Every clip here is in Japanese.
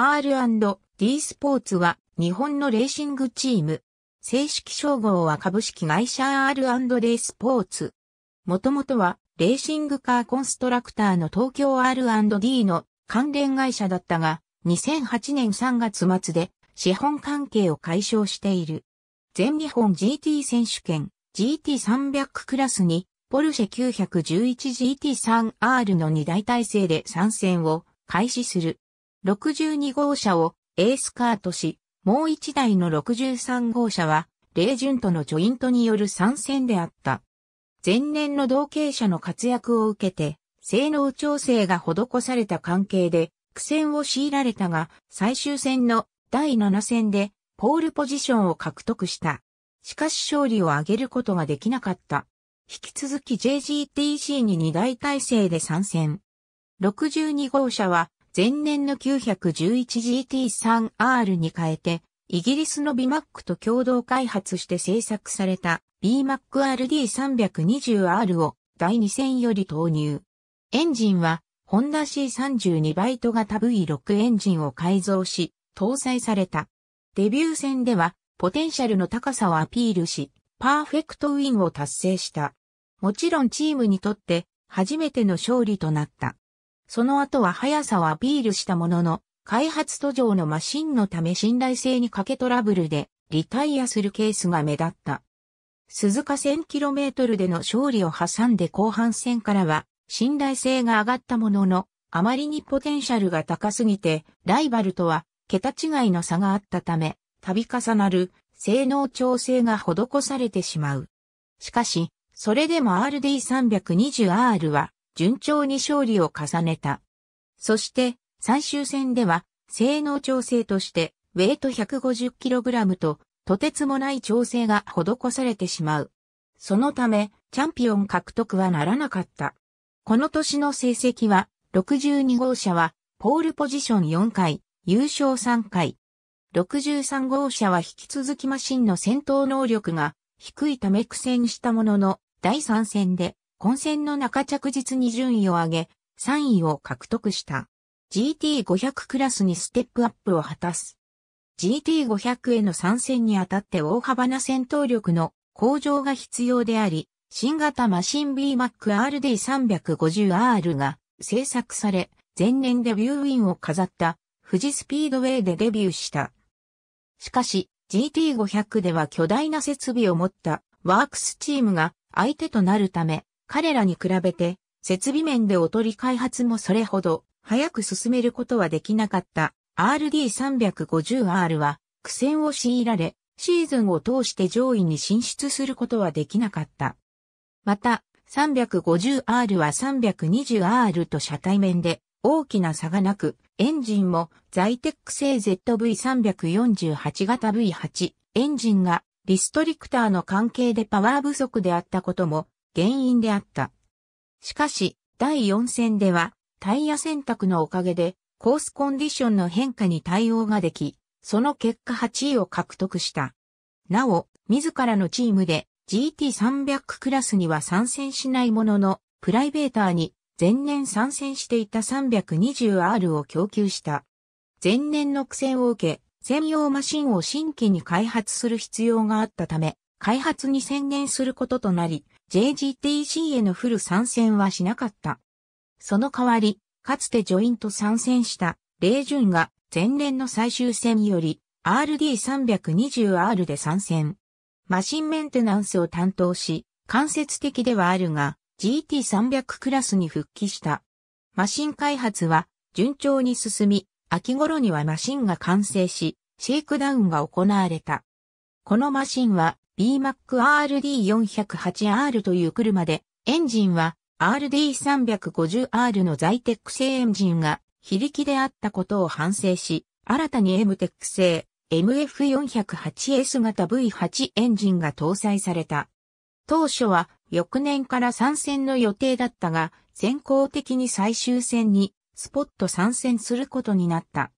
R&D スポーツは日本のレーシングチーム。正式称号は株式会社 R&D スポーツ。もともとはレーシングカーコンストラクターの東京 R&D の関連会社だったが、2008年3月末で資本関係を解消している。全日本 GT 選手権 GT300 クラスにポルシェ 911GT3R の2大体制で参戦を開始する。62号車をエースカーとし、もう一台の63号車は、霊順とのジョイントによる参戦であった。前年の同型車の活躍を受けて、性能調整が施された関係で、苦戦を強いられたが、最終戦の第7戦で、ポールポジションを獲得した。しかし勝利を挙げることができなかった。引き続き JGTC に2台体制で参戦。62号車は前年の 911GT3R に変えて、イギリスの BMAC と共同開発して制作された BMACRD320R を第2戦より投入。エンジンは、ホンダ C32 バイト型 V6 エンジンを改造し、搭載された。デビュー戦では、ポテンシャルの高さをアピールし、パーフェクトウィンを達成した。もちろんチームにとって、初めての勝利となった。その後は速さをアピールしたものの、開発途上のマシンのため信頼性に欠けトラブルでリタイアするケースが目立った。鈴鹿 1000km での勝利を挟んで後半戦からは信頼性が上がったものの、あまりにポテンシャルが高すぎて、ライバルとは桁違いの差があったため、度重なる性能調整が施されてしまう。しかし、それでも RD320R は順調に勝利を重ねた。そして、最終戦では、性能調整として、ウェイト 150kg と、とてつもない調整が施されてしまう。そのため、チャンピオン獲得はならなかった。この年の成績は、62号車は、ポールポジション4回、優勝3回。63号車は引き続きマシンの戦闘能力が低いため苦戦したものの、第3戦で混戦の中着実に順位を上げ、3位を獲得した。GT500 クラスにステップアップを果たす。GT500 への参戦にあたって大幅な戦闘力の向上が必要であり、新型マシン BMACRD350R が製作され、前年デビューウィンを飾った富士スピードウェイでデビューした。しかし、GT500 では巨大な設備を持ったワークスチームが相手となるため、彼らに比べて、設備面でおとり開発もそれほど、早く進めることはできなかった RD350R は、苦戦を強いられ、シーズンを通して上位に進出することはできなかった。また、350R は 320R と車体面で大きな差がなく、エンジンもザイテック製 ZV348 型 V8 エンジンがリストリクターの関係でパワー不足であったことも原因であった。しかし、第4戦では、タイヤ選択のおかげで、コースコンディションの変化に対応ができ、その結果8位を獲得した。なお、自らのチームで GT300 クラスには参戦しないものの、プライベーターに前年参戦していた 320R を供給した。前年の苦戦を受け、専用マシンを新規に開発する必要があったため、開発に専念することとなり、JGTC へのフル参戦はしなかった。その代わり、かつてジョイント参戦したレイジュンが前年の最終戦より RD320R で参戦。マシンメンテナンスを担当し、間接的ではあるが GT300 クラスに復帰した。マシン開発は順調に進み、秋頃にはマシンが完成し、シェイクダウンが行われた。このマシンは BMACRD408R という車で、エンジンは RD350R の在テック製エンジンが非力であったことを反省し、新たに M テック製 MF408S 型 V8 エンジンが搭載された。当初は翌年から参戦の予定だったが、先行的に最終戦にスポット参戦することになった。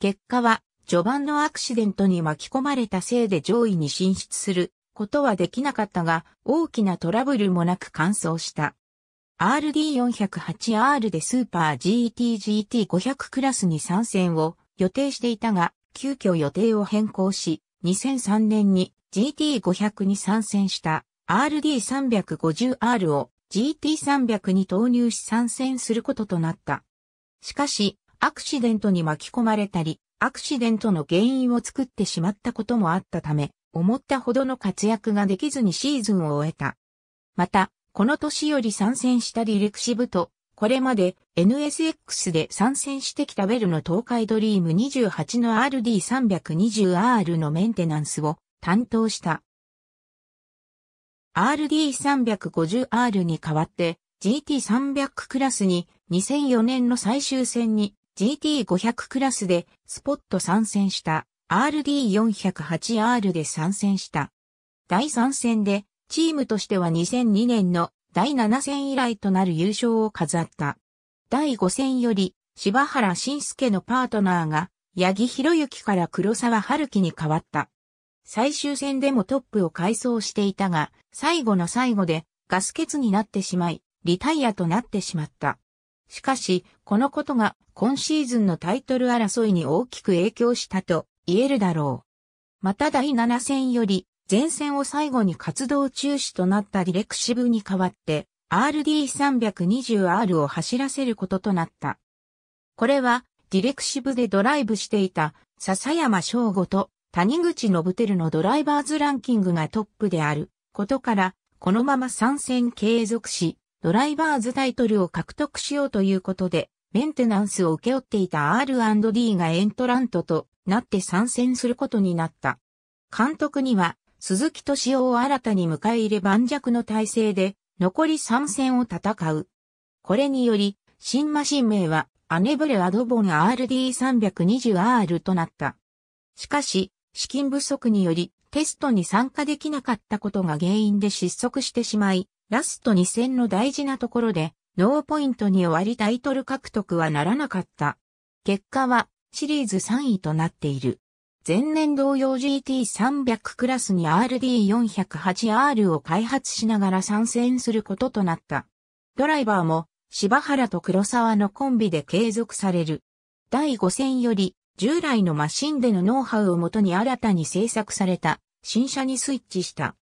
結果は序盤のアクシデントに巻き込まれたせいで上位に進出することはできなかったが、大きなトラブルもなく完走した。RD408R でスーパー GTGT500 クラスに参戦を予定していたが、急遽予定を変更し、2003年に GT500 に参戦した RD350R を GT300 に投入し参戦することとなった。しかし、アクシデントに巻き込まれたり、アクシデントの原因を作ってしまったこともあったため、思ったほどの活躍ができずにシーズンを終えた。また、この年より参戦したディレクシブと、これまで NSX で参戦してきたベルの東海ドリーム28の RD320R のメンテナンスを担当した。RD350R に代わって GT300 クラスに2004年の最終戦に GT500 クラスでスポット参戦した。RD408R で参戦した。第3戦で、チームとしては2002年の第7戦以来となる優勝を飾った。第5戦より、柴原慎介のパートナーが、八木博之から黒沢春樹に変わった。最終戦でもトップを改装していたが、最後の最後でガス欠になってしまい、リタイアとなってしまった。しかし、このことが今シーズンのタイトル争いに大きく影響したと言えるだろう。また第7戦より、前線を最後に活動中止となったディレクシブに代わって、RD320R を走らせることとなった。これは、ディレクシブでドライブしていた、笹山翔吾と谷口信輝のドライバーズランキングがトップであることから、このまま参戦継続し、ドライバーズタイトルを獲得しようということで、メンテナンスを請け負っていた R&D がエントラントとなって参戦することになった。監督には、鈴木敏夫を新たに迎え入れ盤石の体制で、残り参戦を戦う。これにより、新マシン名は、アネブレアドボン RD320R となった。しかし、資金不足により、テストに参加できなかったことが原因で失速してしまい、ラスト2戦の大事なところで、ノーポイントに終わりタイトル獲得はならなかった。結果は、シリーズ3位となっている。前年同様 GT300 クラスに RD408R を開発しながら参戦することとなった。ドライバーも柴原と黒沢のコンビで継続される。第5戦より従来のマシンでのノウハウをもとに新たに製作された新車にスイッチした。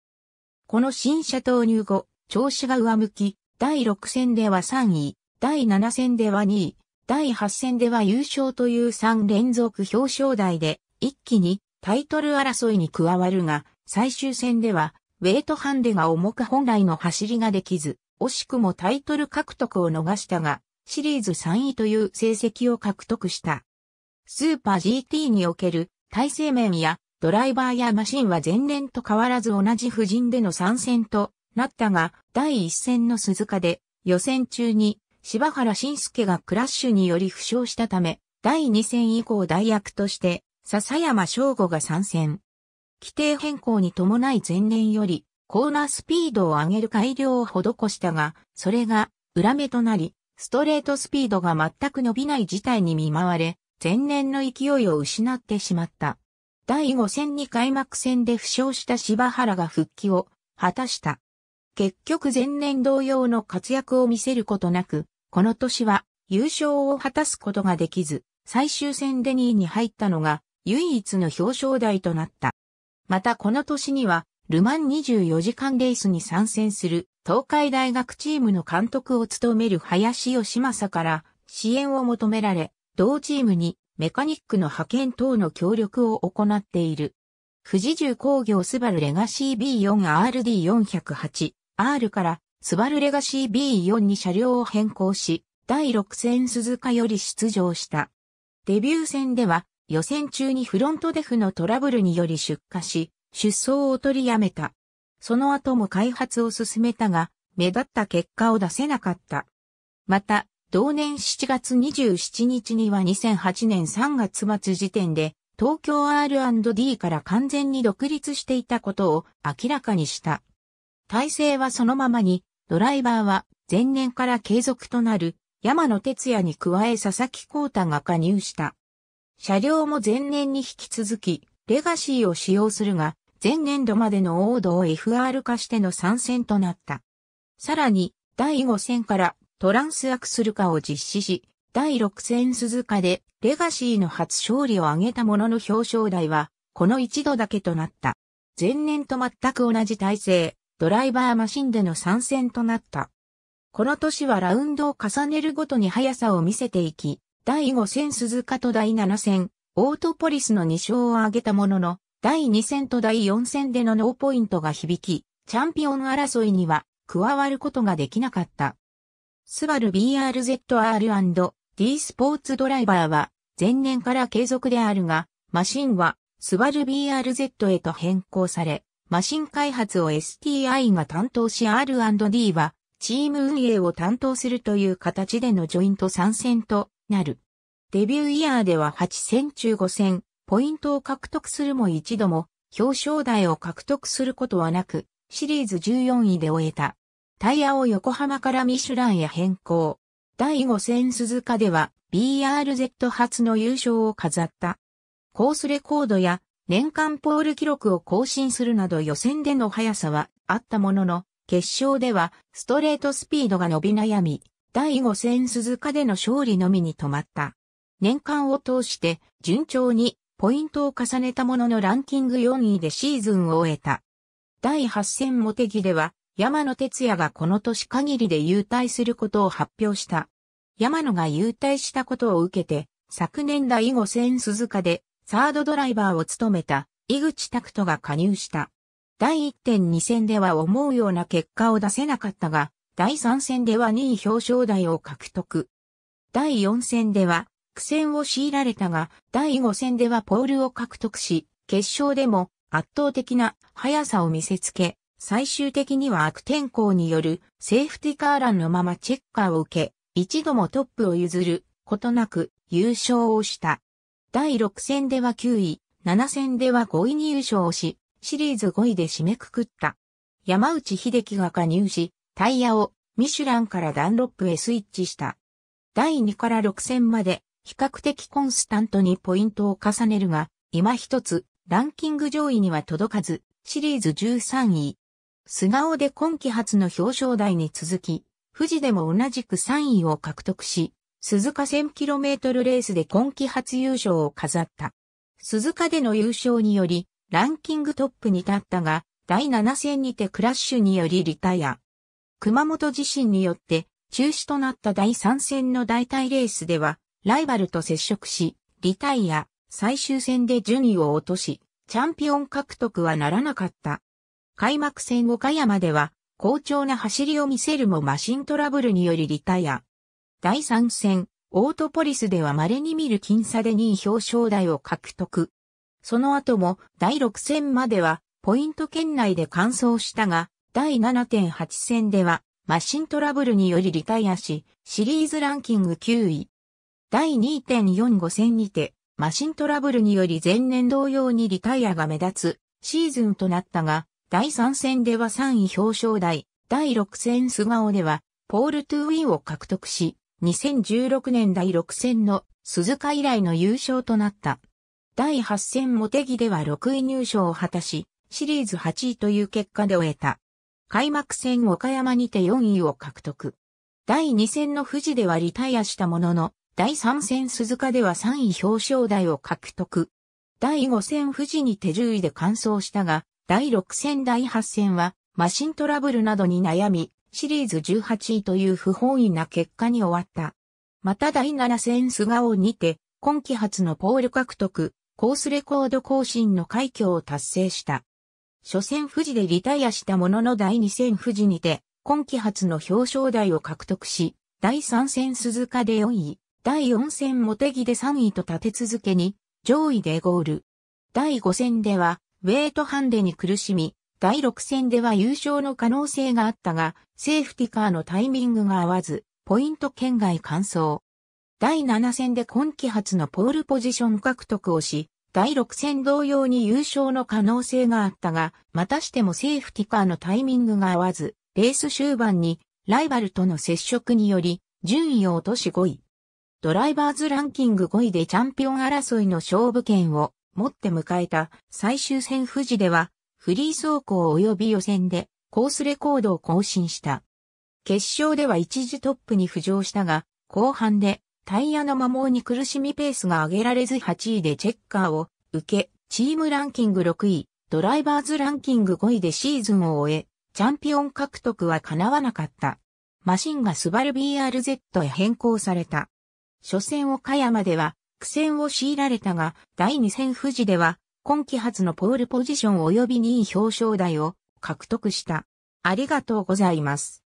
この新車投入後、調子が上向き、第6戦では3位、第7戦では2位、第8戦では優勝という3連続表彰台で、一気にタイトル争いに加わるが、最終戦では、ウェイトハンデが重く本来の走りができず、惜しくもタイトル獲得を逃したが、シリーズ3位という成績を獲得した。スーパー GT における体制面やドライバーやマシンは前年と変わらず同じ布陣での参戦となったが、第1戦の鈴鹿で予選中に柴原晋介がクラッシュにより負傷したため、第2戦以降代役として、笹山翔吾が参戦。規定変更に伴い前年より、コーナースピードを上げる改良を施したが、それが裏目となり、ストレートスピードが全く伸びない事態に見舞われ、前年の勢いを失ってしまった。第5戦に開幕戦で負傷した柴原が復帰を果たした。結局前年同様の活躍を見せることなく、この年は優勝を果たすことができず、最終戦で2位に入ったのが唯一の表彰台となった。またこの年には、ルマン24時間レースに参戦する東海大学チームの監督を務める林義正から支援を求められ、同チームにメカニックの派遣等の協力を行っている。富士重工業スバルレガシー B4RD408R からスバルレガシー B4 に車両を変更し、第6戦鈴鹿より出場した。デビュー戦では、予選中にフロントデフのトラブルにより出荷し、出走を取りやめた。その後も開発を進めたが、目立った結果を出せなかった。また、同年7月27日には2008年3月末時点で、東京 R&D から完全に独立していたことを明らかにした。体制はそのままに、ドライバーは前年から継続となる山野哲也に加え佐々木光太が加入した。車両も前年に引き続き、レガシーを使用するが、前年度までの王道を FR 化しての参戦となった。さらに、第5戦からトランスアクスル化を実施し、第6戦鈴鹿でレガシーの初勝利を挙げたものの表彰台は、この一度だけとなった。前年と全く同じ体制、ドライバーマシンでの参戦となった。この年はラウンドを重ねるごとに速さを見せていき、第5戦鈴鹿と第7戦、オートポリスの2勝を挙げたものの、第2戦と第4戦でのノーポイントが響き、チャンピオン争いには加わることができなかった。スバル BRZR&D スポーツドライバーは前年から継続であるが、マシンはスバル BRZ へと変更され、マシン開発を STI が担当し R&D はチーム運営を担当するという形でのジョイント参戦となる。デビューイヤーでは8戦中5戦、ポイントを獲得するも一度も表彰台を獲得することはなく、シリーズ14位で終えた。タイヤを横浜からミシュランへ変更。第5戦鈴鹿では BRZ 初の優勝を飾った。コースレコードや年間ポール記録を更新するなど予選での速さはあったものの、決勝ではストレートスピードが伸び悩み、第5戦鈴鹿での勝利のみに止まった。年間を通して順調にポイントを重ねたもののランキング4位でシーズンを終えた。第8戦モテギでは山野哲也がこの年限りで優退することを発表した。山野が優退したことを受けて、昨年第5戦鈴鹿でサードドライバーを務めた井口拓人が加入した。第1点2戦では思うような結果を出せなかったが、第3戦では2位表彰台を獲得。第4戦では苦戦を強いられたが、第5戦ではポールを獲得し、決勝でも圧倒的な速さを見せつけ、最終的には悪天候によるセーフティカーランのままチェッカーを受け、一度もトップを譲ることなく優勝をした。第6戦では9位、7戦では5位入賞し、シリーズ5位で締めくくった。山内秀樹が加入し、タイヤをミシュランからダンロップへスイッチした。第2から6戦まで比較的コンスタントにポイントを重ねるが、今一つランキング上位には届かず、シリーズ13位。素顔で今季初の表彰台に続き、富士でも同じく3位を獲得し、鈴鹿 1000km レースで今季初優勝を飾った。鈴鹿での優勝により、ランキングトップに立ったが、第7戦にてクラッシュによりリタイア。熊本地震によって中止となった第3戦の代替レースでは、ライバルと接触し、リタイア、最終戦で順位を落とし、チャンピオン獲得はならなかった。開幕戦岡山では、好調な走りを見せるもマシントラブルによりリタイア。第3戦、オートポリスでは稀に見る僅差で2位表彰台を獲得。その後も第6戦まではポイント圏内で完走したが、第7.8戦ではマシントラブルによりリタイアし、シリーズランキング9位。第2.45戦にて、マシントラブルにより前年同様にリタイアが目立つシーズンとなったが、第3戦では3位表彰台、第6戦菅顔ではポール・トゥーィンを獲得し、2016年第6戦の鈴鹿以来の優勝となった。第8戦てぎでは6位入賞を果たし、シリーズ8位という結果で終えた。開幕戦岡山にて4位を獲得。第2戦の富士ではリタイアしたものの、第3戦鈴鹿では3位表彰台を獲得。第5戦富士に手10位で完走したが、第6戦第8戦はマシントラブルなどに悩み、シリーズ18位という不本意な結果に終わった。また第7戦菅王にて、今季初のポール獲得、コースレコード更新の快挙を達成した。初戦富士でリタイアしたものの第2戦富士にて、今季初の表彰台を獲得し、第3戦鈴鹿で4位、第4戦茂木で3位と立て続けに、上位でゴール。第5戦では、ウェイトハンデに苦しみ、第6戦では優勝の可能性があったが、セーフティカーのタイミングが合わず、ポイント圏外完走。第7戦で今季初のポールポジション獲得をし、第6戦同様に優勝の可能性があったが、またしてもセーフティカーのタイミングが合わず、レース終盤にライバルとの接触により、順位を落とし5位。ドライバーズランキング5位でチャンピオン争いの勝負権を持って迎えた最終戦富士ではフリー走行及び予選でコースレコードを更新した。決勝では一時トップに浮上したが、後半でタイヤの摩耗に苦しみペースが上げられず8位でチェッカーを受け、チームランキング6位、ドライバーズランキング5位でシーズンを終え、チャンピオン獲得は叶わなかった。マシンがスバル BRZ へ変更された。初戦岡山では苦戦を強いられたが、第2戦富士では今季初のポールポジション及び2位表彰台を獲得した。ありがとうございます。